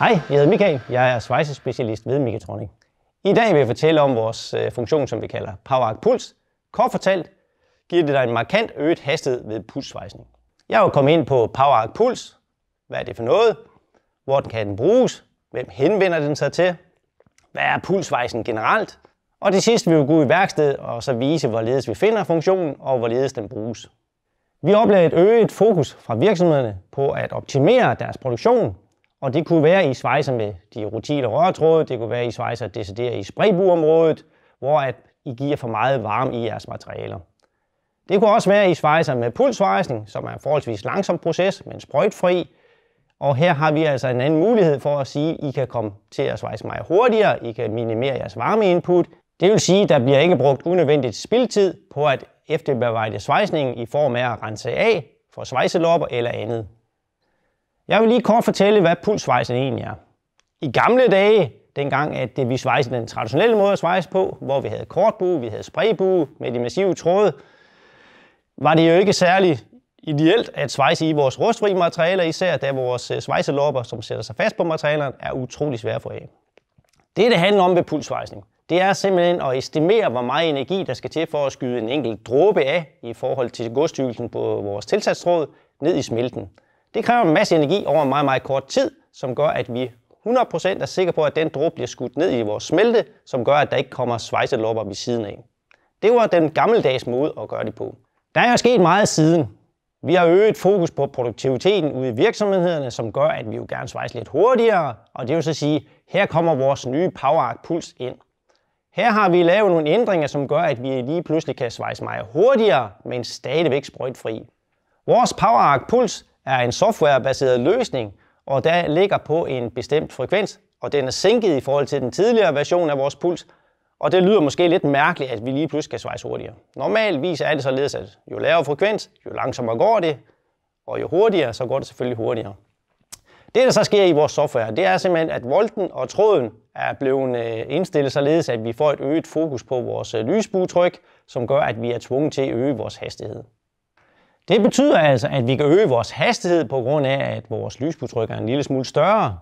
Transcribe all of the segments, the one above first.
Hej, jeg hedder Michael. Jeg er svejsespecialist ved Mikatronic. I dag vil jeg fortælle om vores øh, funktion, som vi kalder PowerArc Puls. Kort fortalt giver det dig en markant øget hastighed ved pulssvejsning. Jeg er jo kommet ind på PowerArc Puls. Hvad er det for noget? Hvor kan den bruges? Hvem henvender den sig til? Hvad er pulssvejsning generelt? Og det sidste vi vil gå i værksted og så vise, hvorledes vi finder funktionen og hvorledes den bruges. Vi oplever et øget fokus fra virksomhederne på at optimere deres produktion og det kunne være i svejser med de rutile rørtråde, det kunne være i svejser decideret i spraybuområdet, hvor at I giver for meget varme i jeres materialer. Det kunne også være i svejser med pulsvejsning, som er en forholdsvis langsom proces, men sprøjtfri. Og her har vi altså en anden mulighed for at sige, at I kan komme til at svejse meget hurtigere, I kan minimere jeres varmeinput. Det vil sige, at der bliver ikke brugt unødvendigt spildtid på at efterbevejde svejsningen i form af at rense af for svejselopper eller andet. Jeg vil lige kort fortælle, hvad pulsvejsen egentlig er. I gamle dage, dengang at vi svejsede den traditionelle måde at svejse på, hvor vi havde kortbue, vi havde spraybue med de massive tråde, var det jo ikke særlig ideelt at svejse i vores rustfri materialer, især da vores øh, svejselopper, som sætter sig fast på materialerne, er utrolig svære få af. Det, det handler om ved pulsvejsning, det er simpelthen at estimere, hvor meget energi, der skal til for at skyde en enkelt dråbe af i forhold til godstykkelsen på vores tilsatstråd ned i smelten. Det kræver en masse energi over en meget, meget kort tid, som gør, at vi 100% er sikre på, at den dråbe bliver skudt ned i vores smelte, som gør, at der ikke kommer svejselopper ved siden af. Det var den gammeldags måde at gøre det på. Der er sket meget siden. Vi har øget fokus på produktiviteten ude i virksomhederne, som gør, at vi jo gerne svejser lidt hurtigere, og det vil så sige, her kommer vores nye PowerArt Puls ind. Her har vi lavet nogle ændringer, som gør, at vi lige pludselig kan svejse meget hurtigere, men stadigvæk sprøjtfri. Vores PowerArt Puls er en softwarebaseret løsning, og der ligger på en bestemt frekvens, og den er sænket i forhold til den tidligere version af vores puls, og det lyder måske lidt mærkeligt, at vi lige pludselig skal svejse hurtigere. Normalvis er det således, at jo lavere frekvens, jo langsommere går det, og jo hurtigere, så går det selvfølgelig hurtigere. Det, der så sker i vores software, det er simpelthen, at volten og tråden er blevet øh, indstillet således, at vi får et øget fokus på vores øh, lysbuetryk, som gør, at vi er tvunget til at øge vores hastighed. Det betyder altså, at vi kan øge vores hastighed på grund af, at vores lyspudtryk er en lille smule større.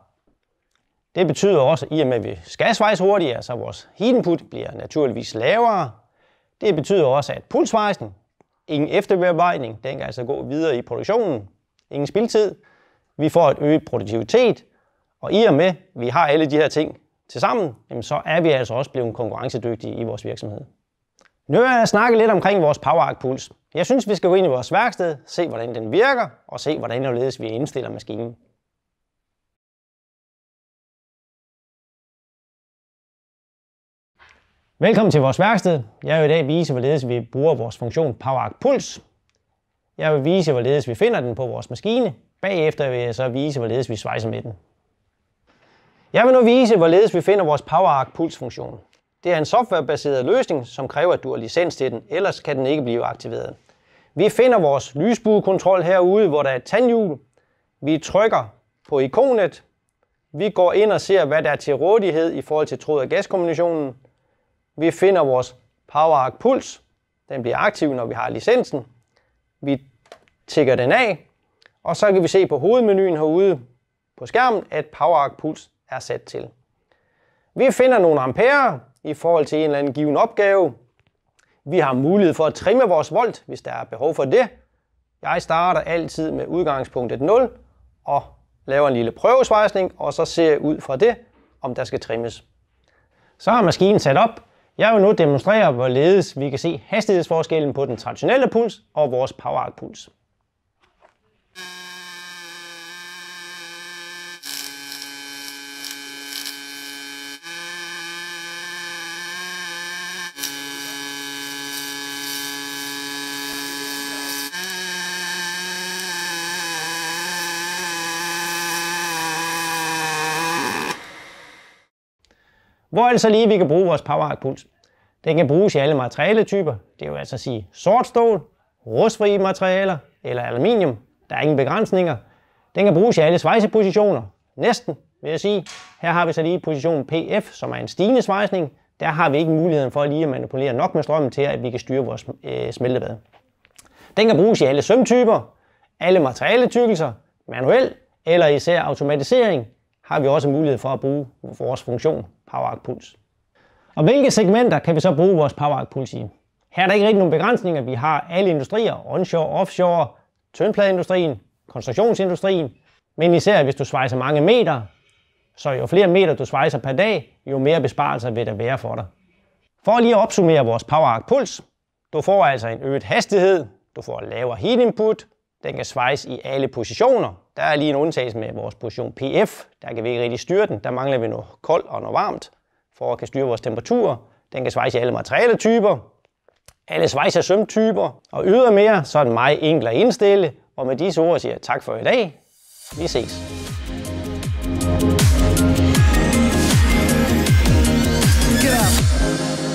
Det betyder også, at i og med at vi skal svejse hurtigere, så vores heat input bliver naturligvis lavere. Det betyder også, at pulsvejsen, ingen efterbearbejdning, den kan altså gå videre i produktionen. Ingen spildtid. Vi får et øget produktivitet, og i og med, at vi har alle de her ting til sammen, så er vi altså også blevet konkurrencedygtige i vores virksomhed. Nu vil jeg snakke lidt omkring vores PowerArc Puls. Jeg synes, vi skal gå ind i vores værksted, se hvordan den virker, og se hvordan hvorledes vi indstiller maskinen. Velkommen til vores værksted. Jeg vil i dag vise, hvorledes vi bruger vores funktion PowerArc Puls. Jeg vil vise, hvorledes vi finder den på vores maskine. Bagefter vil jeg så vise, hvorledes vi svejser med den. Jeg vil nu vise, hvorledes vi finder vores PowerArc Puls funktion. Det er en softwarebaseret løsning, som kræver, at du har licens til den, ellers kan den ikke blive aktiveret. Vi finder vores lysbuekontrol herude, hvor der er et tandhjul. Vi trykker på ikonet. Vi går ind og ser, hvad der er til rådighed i forhold til tråd- og gaskombinationen. Vi finder vores PowerArc Puls. Den bliver aktiv, når vi har licensen. Vi tækker den af, og så kan vi se på hovedmenuen herude på skærmen, at PowerArc Puls er sat til. Vi finder nogle ampere i forhold til en eller anden given opgave. Vi har mulighed for at trimme vores volt, hvis der er behov for det. Jeg starter altid med udgangspunktet 0 og laver en lille prøvesvejsning, og så ser jeg ud fra det, om der skal trimmes. Så er maskinen sat op. Jeg vil nu demonstrere, hvorledes vi kan se hastighedsforskellen på den traditionelle puls og vores power puls Hvor er det så lige, vi kan bruge vores Puls? Den kan bruges i alle materialetyper. Det vil altså sige sort stål, rustfri materialer eller aluminium. Der er ingen begrænsninger. Den kan bruges i alle svejsepositioner. Næsten, vil jeg sige. Her har vi så lige position PF, som er en stigende svejsning. Der har vi ikke muligheden for lige at manipulere nok med strømmen til, at vi kan styre vores øh, smeltebad. Den kan bruges i alle sømtyper, alle materialetykkelser, manuel eller især automatisering har vi også mulighed for at bruge vores funktion. PowerArc Puls. Og hvilke segmenter kan vi så bruge vores PowerArc Puls i? Her er der ikke rigtig nogen begrænsninger. Vi har alle industrier, onshore, offshore, tyndpladeindustrien, konstruktionsindustrien, men især hvis du svejser mange meter, så jo flere meter du svejser per dag, jo mere besparelser vil der være for dig. For lige at opsummere vores PowerArc Puls, du får altså en øget hastighed, du får lavere heat input, den kan svejs i alle positioner. Der er lige en undtagelse med vores position PF. Der kan vi ikke rigtig styre den. Der mangler vi noget koldt og noget varmt, for at kan styre vores temperaturer. Den kan svejse i alle materialetyper, alle svejse og sømtyper. Og ydermere, så er den meget enkel at indstille. Og med disse ord siger jeg tak for i dag. Vi ses. Get up.